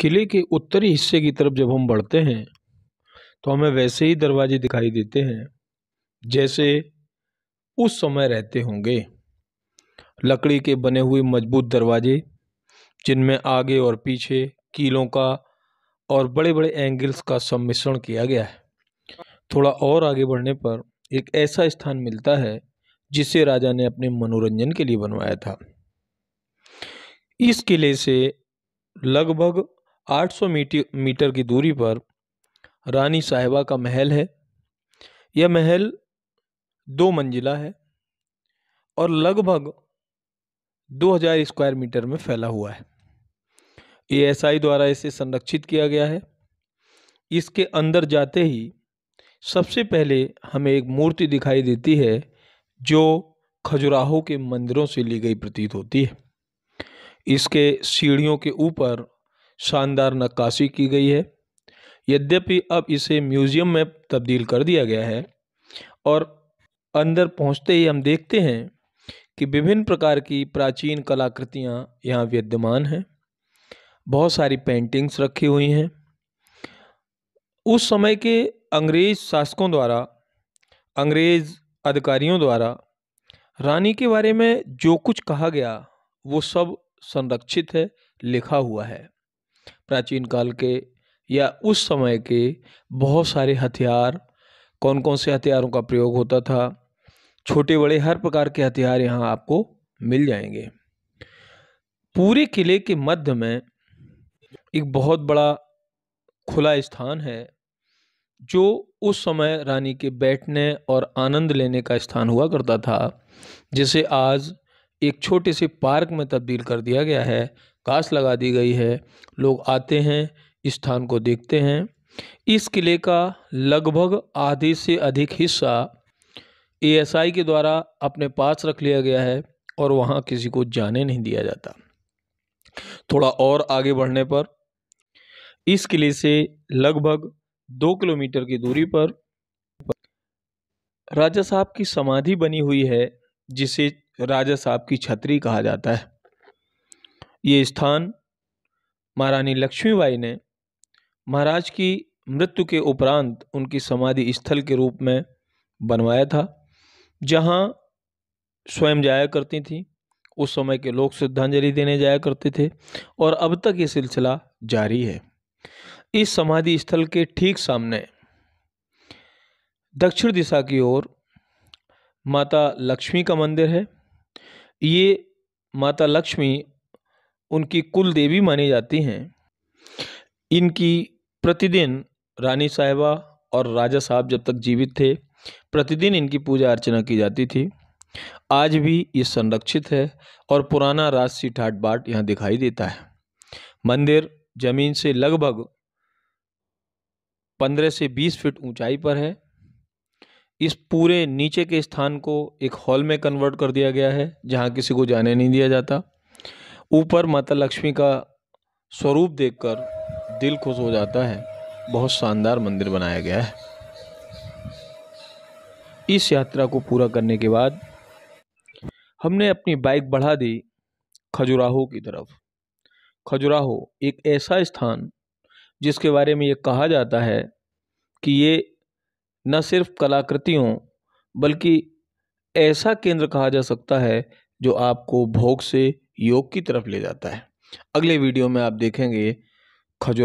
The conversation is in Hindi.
किले के उत्तरी हिस्से की तरफ जब हम बढ़ते हैं तो हमें वैसे ही दरवाजे दिखाई देते हैं जैसे उस समय रहते होंगे लकड़ी के बने हुए मजबूत दरवाजे जिनमें आगे और पीछे कीलों का और बड़े बड़े एंगल्स का सम्मिश्रण किया गया है थोड़ा और आगे बढ़ने पर एक ऐसा स्थान मिलता है जिसे राजा ने अपने मनोरंजन के लिए बनवाया था इस किले से लगभग 800 मीटर की दूरी पर रानी साहिबा का महल है यह महल दो मंजिला है और लगभग 2000 स्क्वायर मीटर में फैला हुआ है ए एस आई द्वारा इसे संरक्षित किया गया है इसके अंदर जाते ही सबसे पहले हमें एक मूर्ति दिखाई देती है जो खजुराहो के मंदिरों से ली गई प्रतीत होती है इसके सीढ़ियों के ऊपर शानदार नक्काशी की गई है यद्यपि अब इसे म्यूज़ियम में तब्दील कर दिया गया है और अंदर पहुंचते ही हम देखते हैं कि विभिन्न प्रकार की प्राचीन कलाकृतियां यहाँ विद्यमान हैं बहुत सारी पेंटिंग्स रखी हुई हैं उस समय के अंग्रेज शासकों द्वारा अंग्रेज अधिकारियों द्वारा रानी के बारे में जो कुछ कहा गया वो सब संरक्षित है लिखा हुआ है प्राचीन काल के या उस समय के बहुत सारे हथियार कौन कौन से हथियारों का प्रयोग होता था छोटे बड़े हर प्रकार के हथियार यहाँ आपको मिल जाएंगे पूरे किले के मध्य में एक बहुत बड़ा खुला स्थान है जो उस समय रानी के बैठने और आनंद लेने का स्थान हुआ करता था जिसे आज एक छोटे से पार्क में तब्दील कर दिया गया है काश लगा दी गई है लोग आते हैं स्थान को देखते हैं इस किले का लगभग आधे से अधिक हिस्सा एएसआई के द्वारा अपने पास रख लिया गया है और वहाँ किसी को जाने नहीं दिया जाता थोड़ा और आगे बढ़ने पर इस किले से लगभग दो किलोमीटर की दूरी पर राजा साहब की समाधि बनी हुई है जिसे राजा साहब की छतरी कहा जाता है ये स्थान महारानी लक्ष्मीबाई ने महाराज की मृत्यु के उपरांत उनकी समाधि स्थल के रूप में बनवाया था जहाँ स्वयं जाया करती थी उस समय के लोग श्रद्धांजलि देने जाया करते थे और अब तक ये सिलसिला जारी है इस समाधि स्थल के ठीक सामने दक्षिण दिशा की ओर माता लक्ष्मी का मंदिर है ये माता लक्ष्मी उनकी कुल देवी मानी जाती हैं इनकी प्रतिदिन रानी साहिबा और राजा साहब जब तक जीवित थे प्रतिदिन इनकी पूजा अर्चना की जाती थी आज भी ये संरक्षित है और पुराना राजसी ठाट बाट यहाँ दिखाई देता है मंदिर जमीन से लगभग पंद्रह से बीस फीट ऊंचाई पर है इस पूरे नीचे के स्थान को एक हॉल में कन्वर्ट कर दिया गया है जहाँ किसी को जाने नहीं दिया जाता ऊपर माता लक्ष्मी का स्वरूप देखकर दिल खुश हो जाता है बहुत शानदार मंदिर बनाया गया है इस यात्रा को पूरा करने के बाद हमने अपनी बाइक बढ़ा दी खजुराहो की तरफ खजुराहो एक ऐसा स्थान जिसके बारे में ये कहा जाता है कि ये न सिर्फ कलाकृतियों बल्कि ऐसा केंद्र कहा जा सकता है जो आपको भोग से योग की तरफ ले जाता है अगले वीडियो में आप देखेंगे खजुरा